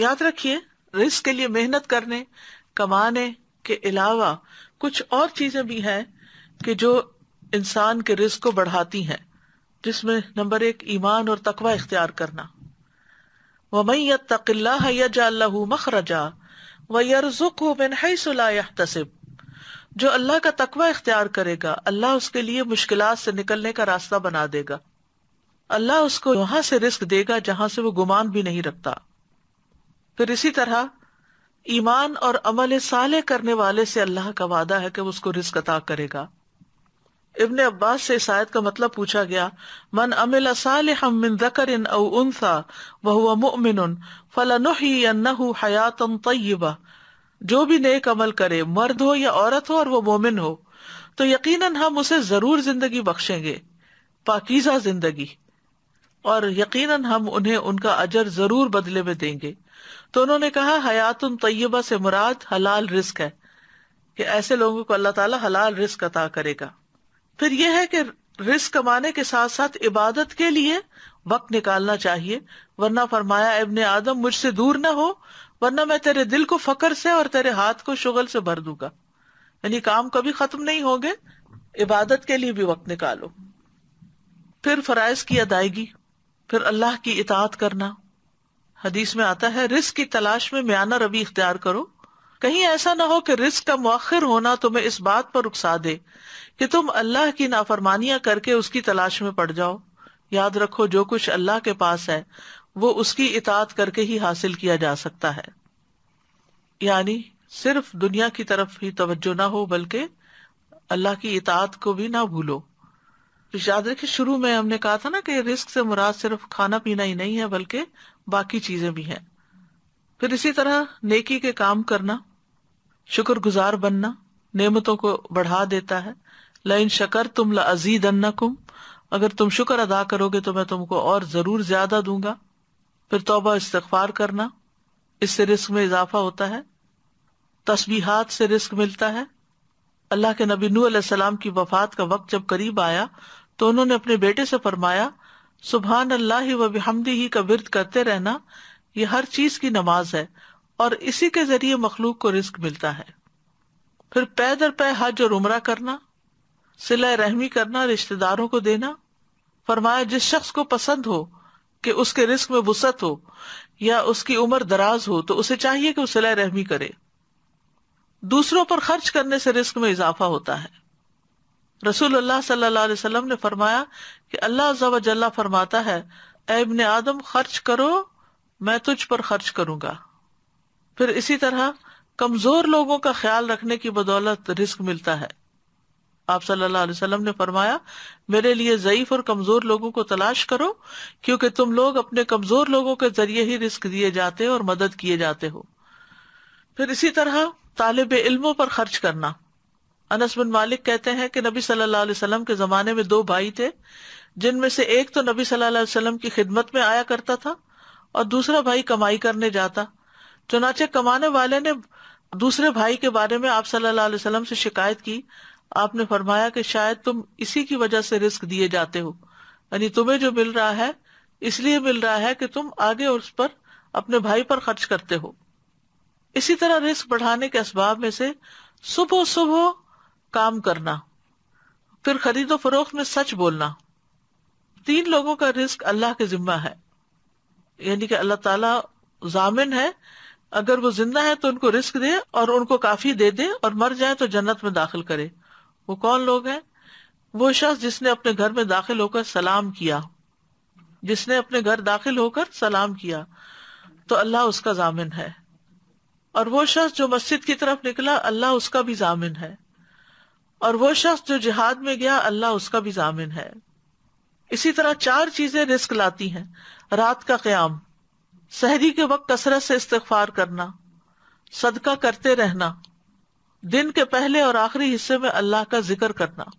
याद रखिए रिस्क के लिए मेहनत करने कमाने के अलावा कुछ और चीजें भी हैं कि जो इंसान के रिस्क को बढ़ाती हैं जिसमें नंबर एक ईमान और तकवा इख्तियार करना वमई तकल्लाहू मखरजा वसुलासब जो अल्लाह का तकवा इख्तियार करेगा अल्लाह उसके लिए मुश्किल से निकलने का रास्ता बना देगा अल्लाह उसको वहां से रिस्क देगा जहां से वो गुमान भी नहीं रखता फिर इसी तरह ईमान और अमल साले करने वाले से अल्लाह का वादा है कि उसको रिस्क अता करेगा इबन अब्बास से इस का मतलब पूछा गया मन अमिल सालिन जकरिन औ उनसा वह मुमिन फलनहू हयातम तय्यबा जो भी नेक अमल करे मर्द हो या औरत हो और वो मोमिन हो तो यकीनन हम उसे जरूर जिंदगी बख्शेंगे पाकिजा जिंदगी और यकीनन हम उन्हें उनका अजर जरूर बदले में देंगे तो उन्होंने कहा हयातुन तय्यबा से मुराद हलाल रिस्क है कि ऐसे लोगों को अल्लाह ताला हलाल रिस्क अता करेगा फिर यह है कि रिस्क कमाने के साथ साथ इबादत के लिए वक्त निकालना चाहिए वरना फरमाया इबन आदम मुझसे दूर ना हो वरना मैं तेरे दिल को फकर से और तेरे हाथ को शुगल से भर दूंगा यानी काम कभी खत्म नहीं होंगे इबादत के लिए भी वक्त निकालो फिर फराइज की अदायगी फिर अल्लाह की इतात करना हदीस में आता है रिस्क की तलाश में म्याना रवि इख्तियार करो कहीं ऐसा ना हो कि रिस्क का मौखर होना तुम्हें इस बात पर उकसा दे कि तुम अल्लाह की नाफरमानियां करके उसकी तलाश में पड़ जाओ याद रखो जो कुछ अल्लाह के पास है वो उसकी इतात करके ही हासिल किया जा सकता है यानी सिर्फ दुनिया की तरफ ही तवज्जो ना हो बल्कि अल्लाह की इतात को भी ना भूलो याद रखे शुरू में हमने कहा था ना कि रिस्क से मुराद सिर्फ खाना पीना ही नहीं है बल्कि बाकी चीजें भी हैं फिर इसी तरह नेकी के काम करना शुक्रगुजार बनना नेमतों को बढ़ा देता है लाइन शकर तुम लजीद अन्नकुम अगर तुम शुक्र अदा करोगे तो मैं तुमको और जरूर ज्यादा दूंगा फिर तोबा इस्तफार करना इससे रिस्क में इजाफा होता है तस्बीहात से रिस्क मिलता है अल्लाह के नबी नू सलाम की वफात का वक्त जब करीब आया तो उन्होंने अपने बेटे से फरमाया सुबहान अल्लाह व बिहमदी ही का विरद करते रहना ये हर चीज की नमाज है और इसी के जरिए मखलूक को रिस्क मिलता है फिर पैदर पै हज और उमरा करना सिला रहमी करना रिश्तेदारों को देना फरमाया जिस शख्स को पसंद हो कि उसके रिस्क में वसत हो या उसकी उम्र दराज हो तो उसे चाहिए कि वो सिला रहमी करे दूसरों पर खर्च करने से रिस्क में इजाफा होता है रसूल सल्लल्लाहु अलैहि वसल्लम ने फरमाया कि अल्लाह जल्ला फरमाता है इबन आदम खर्च करो मैं तुझ पर खर्च करूंगा फिर इसी तरह कमजोर लोगों का ख्याल रखने की बदौलत रिस्क मिलता है आप सल्लल्लाहु अलैहि वसल्लम ने फरमाया मेरे लिए जयीफ और कमजोर लोगों को तलाश करो क्योंकि तुम लोग अपने कमजोर लोगों के जरिए ही रिस्क दिए जाते हो और मदद किए जाते हो फिर इसी तरह तालब इल्मों पर खर्च करना अनस बिन मालिक कहते हैं कि नबी सल्लल्लाहु अलैहि वसल्लम के जमाने में दो भाई थे जिनमें से एक तो नबी सल्लल्लाहु अलैहि वसल्लम की खिदमत में आया करता था और दूसरा भाई कमाई करने जाता चुनाचे कमाने वाले ने दूसरे भाई के बारे में आप सल्लल्लाहु अलैहि वसल्लम से शिकायत की आपने फरमाया कि शायद तुम इसी की वजह से रिस्क दिए जाते हो यानी तुम्हें जो मिल रहा है इसलिए मिल रहा है कि तुम आगे उस पर अपने भाई पर खर्च करते हो इसी तरह रिस्क बढ़ाने के इसबाब में से सुबह सुबह काम करना फिर खरीदो फरोख्त में सच बोलना तीन लोगों का रिस्क अल्लाह के जिम्मा है यानी कि अल्लाह ताला जामिन है अगर वो जिंदा है तो उनको रिस्क दे और उनको काफी दे दे और मर जाए तो जन्नत में दाखिल करे वो कौन लोग हैं वो शख्स जिसने अपने घर में दाखिल होकर सलाम किया जिसने अपने घर दाखिल होकर सलाम किया तो अल्लाह उसका जामिन है और वो शख्स जो मस्जिद की तरफ निकला अल्लाह उसका भी जामिन है और वो शख्स जो जिहाद में गया अल्लाह उसका भी जामिन है इसी तरह चार चीजें रिस्क लाती हैं रात का क्याम सहरी के वक्त कसरत से इस्तफार करना सदका करते रहना दिन के पहले और आखिरी हिस्से में अल्लाह का जिक्र करना